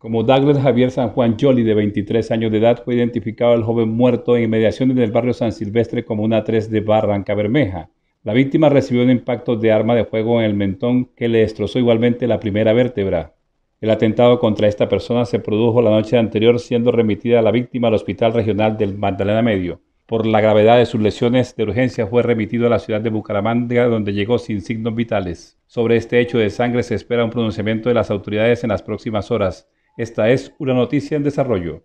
Como Douglas Javier San Juan Jolly, de 23 años de edad, fue identificado el joven muerto en inmediaciones del barrio San Silvestre, como una 3 de Barranca Bermeja. La víctima recibió un impacto de arma de fuego en el mentón que le destrozó igualmente la primera vértebra. El atentado contra esta persona se produjo la noche anterior, siendo remitida la víctima al Hospital Regional del Magdalena Medio. Por la gravedad de sus lesiones de urgencia fue remitido a la ciudad de Bucaramanga, donde llegó sin signos vitales. Sobre este hecho de sangre se espera un pronunciamiento de las autoridades en las próximas horas. Esta es una noticia en desarrollo.